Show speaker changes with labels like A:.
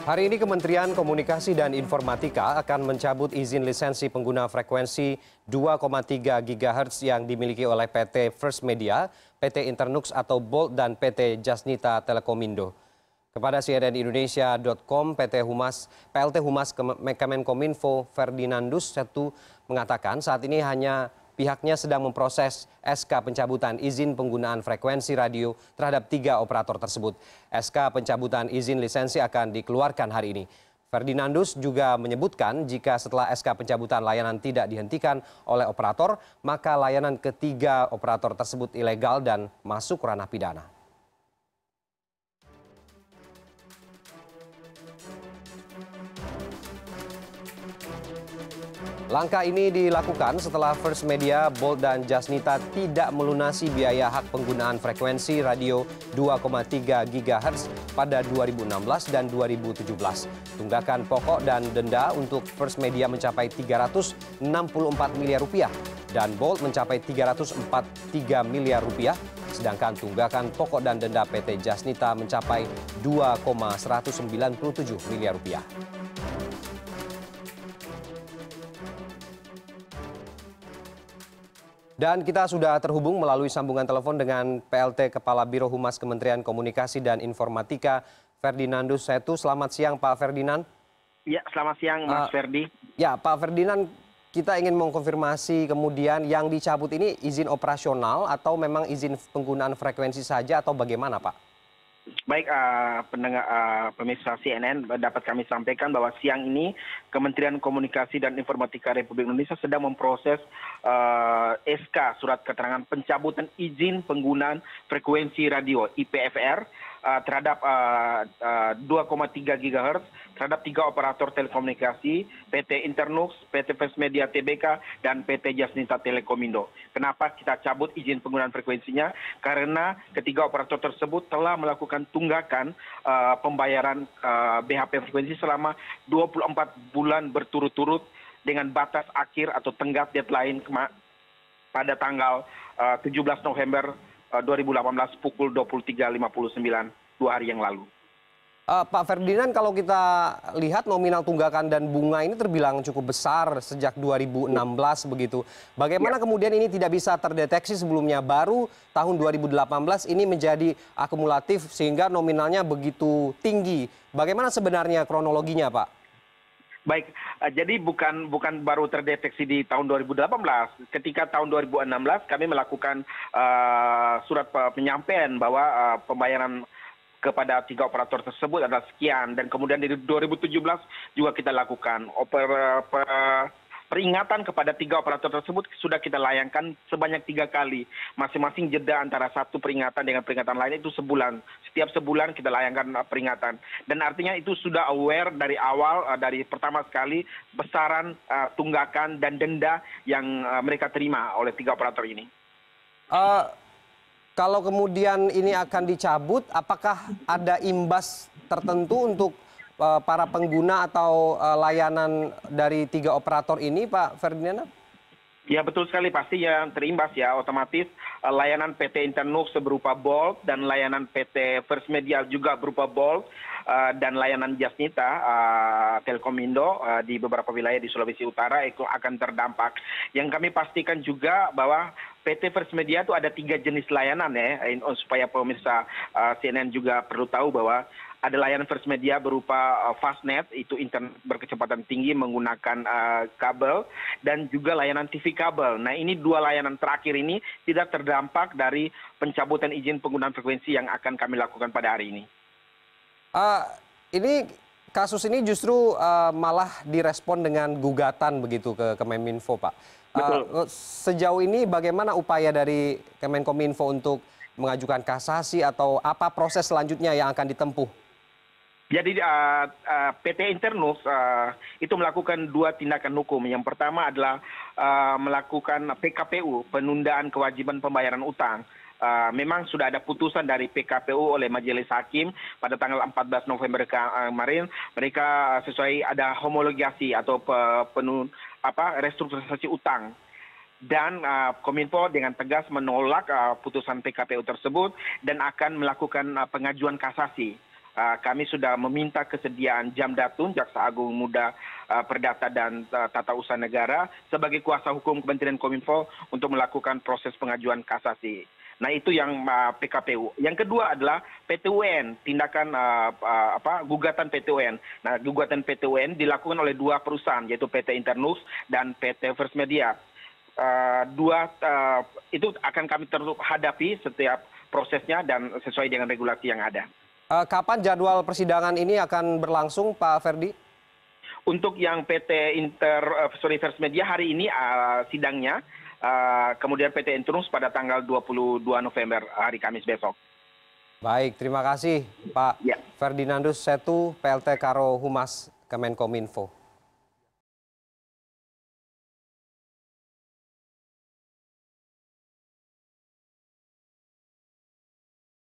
A: Hari ini Kementerian Komunikasi dan Informatika akan mencabut izin lisensi pengguna frekuensi 2,3 GHz yang dimiliki oleh PT First Media, PT Internux atau Bolt dan PT Jasnita Telekomindo. Kepada CNN Indonesia.com, PT Humas, PLT Humas Kemenkominfo Ferdinandus Setu mengatakan saat ini hanya pihaknya sedang memproses SK pencabutan izin penggunaan frekuensi radio terhadap tiga operator tersebut. SK pencabutan izin lisensi akan dikeluarkan hari ini. Ferdinandus juga menyebutkan jika setelah SK pencabutan layanan tidak dihentikan oleh operator, maka layanan ketiga operator tersebut ilegal dan masuk ranah pidana. Langkah ini dilakukan setelah First Media, Bolt dan Jasnita tidak melunasi biaya hak penggunaan frekuensi radio 2,3 GHz pada 2016 dan 2017. Tunggakan pokok dan denda untuk First Media mencapai 364 miliar rupiah dan Bolt mencapai 343 miliar rupiah sedangkan tunggakan pokok dan denda PT Jasnita mencapai 2,197 miliar rupiah. Dan kita sudah terhubung melalui sambungan telepon dengan PLT Kepala Biro Humas Kementerian Komunikasi dan Informatika, Ferdinandus Setu. Selamat siang Pak Ferdinand.
B: Ya, selamat siang Mas uh, Ferdi.
A: Ya, Pak Ferdinand, kita ingin mengkonfirmasi kemudian yang dicabut ini izin operasional atau memang izin penggunaan frekuensi saja atau bagaimana Pak?
B: baik uh, uh, pemirsa cnn dapat kami sampaikan bahwa siang ini kementerian komunikasi dan informatika republik indonesia sedang memproses uh, sk surat keterangan pencabutan izin penggunaan frekuensi radio ipfr Eh, terhadap 2,3 eh, eh, GHz terhadap tiga operator telekomunikasi, PT Internux, PT First Media TBK, dan PT Jasnita Telekomindo. Kenapa kita cabut izin penggunaan frekuensinya? Karena ketiga operator tersebut telah melakukan tunggakan uh, pembayaran uh, BHP frekuensi selama 24 bulan berturut-turut dengan batas akhir atau tenggat deadline pada tanggal uh, 17 November Eh, dua ribu delapan belas pukul dua puluh tiga lima puluh sembilan dua hari yang lalu.
A: Eh, Pak Ferdinand, kalau kita lihat nominal tunggakan dan bunga ini terbilang cukup besar sejak 2016 begitu. Bagaimana ya. kemudian ini tidak bisa terdeteksi sebelumnya? Baru tahun 2018 ini menjadi akumulatif sehingga nominalnya begitu tinggi. Bagaimana sebenarnya kronologinya, Pak?
B: baik eh, jadi bukan bukan baru terdeteksi di tahun 2018. ketika tahun 2016 kami melakukan eh, surat penyampaian bahwa eh, pembayaran kepada tiga operator tersebut adalah sekian dan kemudian di 2017 juga kita lakukan oper peringatan kepada tiga operator tersebut sudah kita layangkan sebanyak tiga kali masing masing jeda antara satu peringatan dengan peringatan lain itu sebulan setiap sebulan kita layangkan uh, peringatan dan artinya itu sudah aware dari awal uh, dari pertama sekali besaran uh, tunggakan dan denda yang mereka terima oleh tiga operator ini
A: kalau kemudian ini akan dicabut apakah ada imbas tertentu untuk Eh, para pengguna atau eh, layanan dari tiga operator ini, Pak Ferdinand?
B: Ya betul sekali pasti yang terimbas ya otomatis eh, layanan PT Internux berupa Bolt dan layanan PT First Media juga berupa Bolt dan layanan Jasnita Telkomindo di beberapa wilayah di Sulawesi Utara itu akan terdampak. Yang kami pastikan juga bahwa PT First Media itu ada tiga jenis layanan ya supaya pemirsa CNN juga perlu tahu bahwa ada layanan first media berupa uh, fastnet itu internet berkecepatan tinggi menggunakan uh, kabel dan juga layanan tv kabel nah ini dua layanan terakhir ini tidak terdampak dari pencabutan izin penggunaan frekuensi yang akan kami lakukan pada hari ini
A: uh, ini kasus ini justru uh, malah direspon dengan gugatan begitu ke Kemeninfo, Pak. Betul. Uh, sejauh ini bagaimana upaya dari Kemenkominfo untuk mengajukan kasasi atau apa proses selanjutnya yang akan ditempuh?
B: jadi ah, ah, pt internus ah, itu melakukan dua tindakan hukum yang pertama adalah melakukan pkpu penundaan kewajiban pembayaran utang memang sudah ada putusan dari PKPU oleh majelis hakim pada tanggal 14 November kemarin mereka sesuai ada homologasi atau penun apa restrukturisasi utang dan uh, Kominfo dengan tegas menolak uh, putusan PKPU tersebut dan akan melakukan uh, pengajuan kasasi. Ah, kami sudah meminta kesediaan jam datun jaksa agung muda ah, perdata dan ah, tata usaha negara sebagai kuasa hukum kementerian kominfo untuk melakukan proses pengajuan kasasi nah itu yang pkpu yang kedua adalah pt un tindakan apa gugatan pt nah gugatan pt dilakukan oleh dua perusahaan yaitu pt internus dan pt first media Uh, dua uh, itu akan kami terhadapi setiap prosesnya dan sesuai dengan regulasi yang ada.
A: Eh, kapan jadwal persidangan ini akan berlangsung, Pak Ferdi?
B: Untuk yang PT Inter eh, sorry First Media hari ini uh, sidangnya, uh, kemudian PT Intrums pada tanggal 22 November hari Kamis besok.
A: Baik, terima kasih Pak yeah. Ferdinandus Setu, PLT Karo Humas Kemenkominfo.